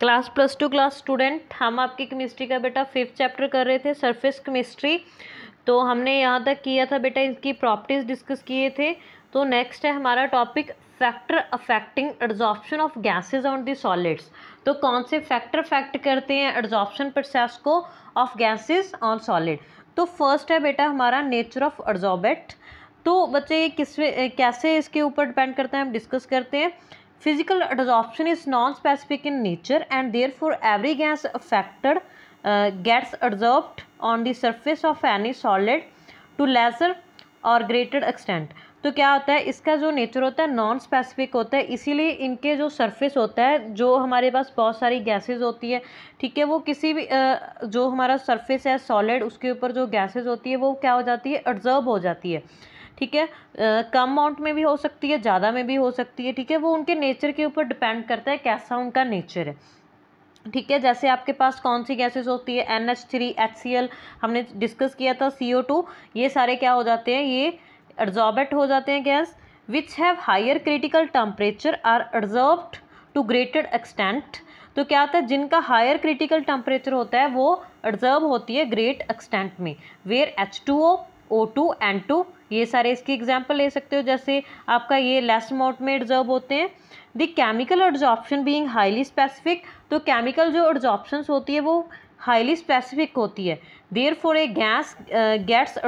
class plus two class student हम आपकी chemistry का बेटा फिफ्थ चैप्टर कर रहे थे सरफेस केमिस्ट्री तो हमने यहाँ तक किया था बेटा इसकी प्रॉपर्टीज़ डिस्कस किए थे तो नेक्स्ट है हमारा topic factor affecting adsorption of gases on the solids तो कौन से फैक्टर अफेक्ट करते हैं एड्जॉर्प्शन प्रोसेस को ऑफ गैसेज ऑन सॉलिड तो फर्स्ट है बेटा हमारा नेचर ऑफ एड्जॉर्बेट तो बच्चे ये किस कैसे इसके ऊपर डिपेंड करता है हम डिस्कस करते हैं physical adsorption is non-specific in nature and therefore every gas affected uh, gets adsorbed on the surface of any solid to lesser और ग्रेटर एक्सटेंट तो क्या होता है इसका जो नेचर होता है नॉन स्पेसिफिक होता है इसीलिए इनके जो सरफेस होता है जो हमारे पास बहुत सारी गैसेस होती है ठीक है वो किसी भी जो हमारा सरफेस है सॉलिड उसके ऊपर जो गैसेस होती है वो क्या हो जाती है एब्जर्व हो जाती है ठीक है कम अमाउंट में भी हो सकती है ज़्यादा में भी हो सकती है ठीक है वो उनके नेचर के ऊपर डिपेंड करता है कैसा उनका नेचर है ठीक है जैसे आपके पास कौन सी गैसेस होती है N H three H C L हमने डिस्कस किया था सी ओ टू ये सारे क्या हो जाते हैं ये एड्जॉर्बेट हो जाते हैं gas which have higher critical temperature are adsorbed to greater extent तो क्या होता है जिनका हायर क्रिटिकल टेम्परेचर होता है वो एड्जर्व होती है ग्रेट एक्सटेंट में where H two O O two N two ये सारे इसकी एग्जाम्पल ले सकते हो जैसे आपका ये लेस अमाउंट में एड्जर्व होते हैं the chemical adsorption being highly specific तो केमिकल जो एड्जॉर्प्शंस होती है वो हाईली स्पेसिफिक होती है therefore a gas gets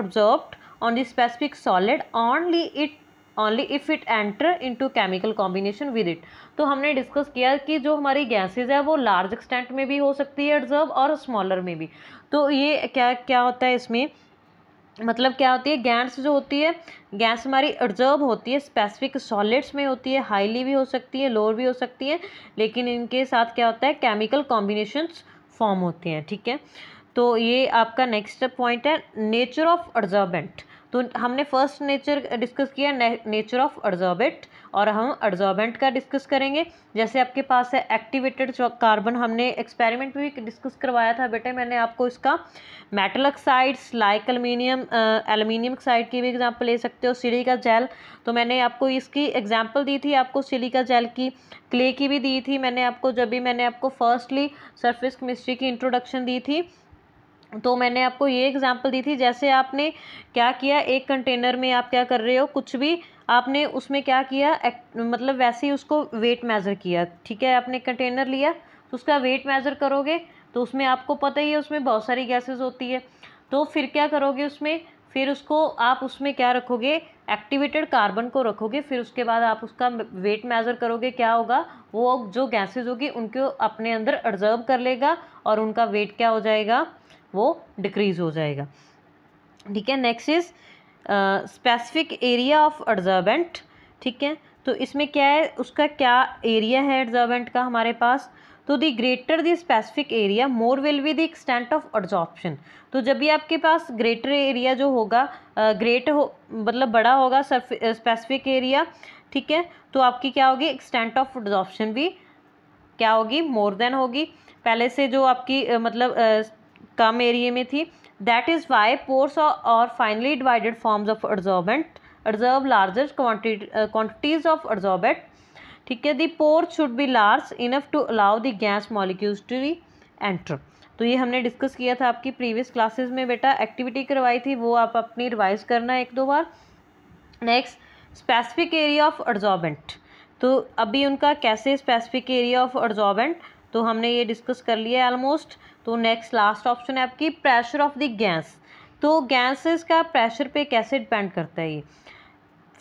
on the specific solid only it only if it enter into chemical combination with it तो हमने discuss किया कि जो हमारी गैसेज है वो लार्ज एक्सटेंट में भी हो सकती है एब्जर्व और स्मॉलर में भी तो ये क्या क्या होता है इसमें मतलब क्या होती है गैस जो होती है गैस हमारी ऑब्जर्व होती है स्पेसिफिक सॉलिड्स में होती है हाईली भी हो सकती है लोअर भी हो सकती है लेकिन इनके साथ क्या होता है केमिकल कॉम्बिनेशंस फॉर्म होते हैं ठीक है तो ये आपका नेक्स्ट पॉइंट है नेचर ऑफ ऑब्जर्वेंट तो हमने फर्स्ट नेचर डिस्कस किया नेचर ऑफ अड्जॉर्बेंट और हम अड्जॉर्बेंट का डिस्कस करेंगे जैसे आपके पास है एक्टिवेटेड कार्बन हमने एक्सपेरिमेंट भी डिस्कस करवाया था बेटे मैंने आपको इसका metal oxides like aluminium aluminium oxide की भी एग्जांपल ले सकते हो सिली का जेल तो मैंने आपको इसकी एग्जाम्पल दी थी आपको सिली का जेल की क्ले की भी दी थी मैंने आपको जब भी मैंने आपको फर्स्टली सरफेस कमिस्ट्री की इंट्रोडक्शन दी थी तो मैंने आपको ये एग्ज़ाम्पल दी थी जैसे आपने क्या किया एक कंटेनर में आप क्या कर रहे हो कुछ भी आपने उसमें क्या किया एक, मतलब वैसे ही उसको वेट मेज़र किया ठीक है आपने कंटेनर लिया तो उसका वेट मेज़र करोगे तो उसमें आपको पता ही है उसमें बहुत सारी गैसेस होती है तो फिर क्या करोगे उसमें फिर उसको आप उसमें क्या रखोगे एक्टिवेटेड कार्बन को रखोगे फिर उसके बाद आप उसका वेट मेज़र करोगे क्या होगा वो जो गैसेज होगी उनको अपने अंदर ऑब्जर्व कर लेगा और उनका वेट क्या हो जाएगा वो डिक्रीज़ हो जाएगा ठीक है next is specific area of adsorbent ठीक है तो इसमें क्या है उसका क्या एरिया है एडजर्बेंट का हमारे पास तो the greater the specific area more will be the extent of adsorption तो जब भी आपके पास ग्रेटर एरिया जो होगा ग्रेट uh, हो मतलब बड़ा होगा स्पेसिफिक एरिया uh, ठीक है तो आपकी क्या होगी एक्सटेंट ऑफ एड्जॉर्प्शन भी क्या होगी मोर देन होगी पहले से जो आपकी uh, मतलब कम एरिए में थी दैट इज़ वाई पोर्स और finally divided forms of adsorbent adsorb largest quantities of adsorbate ठीक है the pore should be large enough to allow the gas molecules to we enter तो ये हमने डिस्कस किया था आपकी प्रीवियस क्लासेस में बेटा एक्टिविटी करवाई थी वो आप अपनी रिवाइज करना एक दो बार next specific area of adsorbent तो अभी उनका कैसे स्पेसिफिक एरिया ऑफ एड्जॉर्बेंट तो हमने ये डिस्कस कर लिया ऑलमोस्ट तो नेक्स्ट लास्ट ऑप्शन है आपकी प्रेशर ऑफ द गैस तो गैसेस का प्रेशर पे कैसे डिपेंड करता है ये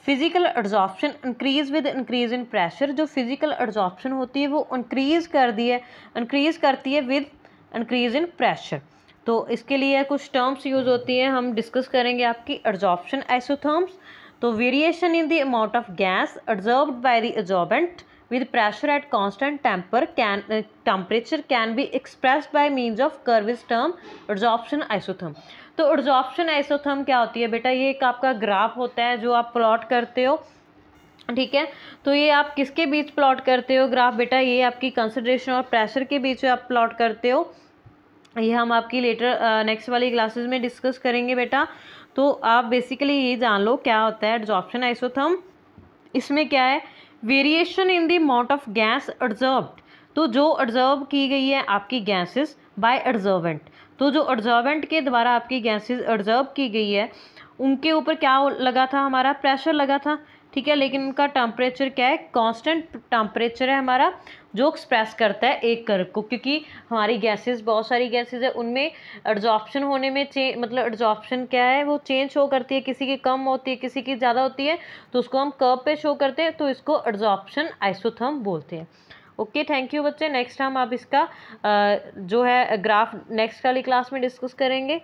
physical adsorption increase with increase in pressure जो फिजिकल एड्जॉर्प्शन होती है वो इंक्रीज कर दी है इंक्रीज करती है विद इंक्रीज इन प्रेशर तो इसके लिए कुछ टर्म्स यूज़ होती हैं हम डिस्कस करेंगे आपकी एड्जॉर्प्शन आइसोथर्म्स तो variation in the amount of gas absorbed by the adsorbent with pressure at constant temper can uh, temperature can be expressed by means of term is term adsorption isotherm तो adsorption isotherm क्या होती है बेटा ये एक आपका graph होता है जो आप प्लॉट करते हो ठीक है तो ये आप किसके बीच प्लॉट करते हो ग्राफ बेटा ये आपकी कंसनट्रेशन और प्रेशर के बीच आप प्लॉट करते हो ये हम आपकी लेटर नेक्स्ट uh, वाली क्लासेस में डिस्कस करेंगे बेटा तो आप बेसिकली ये जान लो क्या होता है एड्जॉर्प्शन आइसोथम इसमें क्या है variation in the amount of gas observed तो जो ऑब्जर्व की गई है आपकी गैसेस बाय ऑब्जर्वेंट तो जो ऑब्जर्वेंट के द्वारा आपकी गैसेस ऑब्जर्व की गई है उनके ऊपर क्या लगा था हमारा प्रेशर लगा था ठीक है लेकिन उनका टेम्परेचर क्या है कांस्टेंट टेम्परेचर है हमारा जो एक्सप्रेस करता है एक कर्क को क्योंकि हमारी गैसेस बहुत सारी गैसेस है उनमें एडजॉर्प्शन होने में चें मतलब एडजॉप्शन क्या है वो चेंज शो करती है किसी की कम होती है किसी की ज़्यादा होती है तो उसको हम कर्व पे शो करते हैं तो इसको एड्जॉर्प्शन आइसोथर्म बोलते हैं ओके थैंक यू बच्चे नेक्स्ट हम आप इसका आ, जो है ग्राफ नेक्स्ट वाली क्लास में डिस्कस करेंगे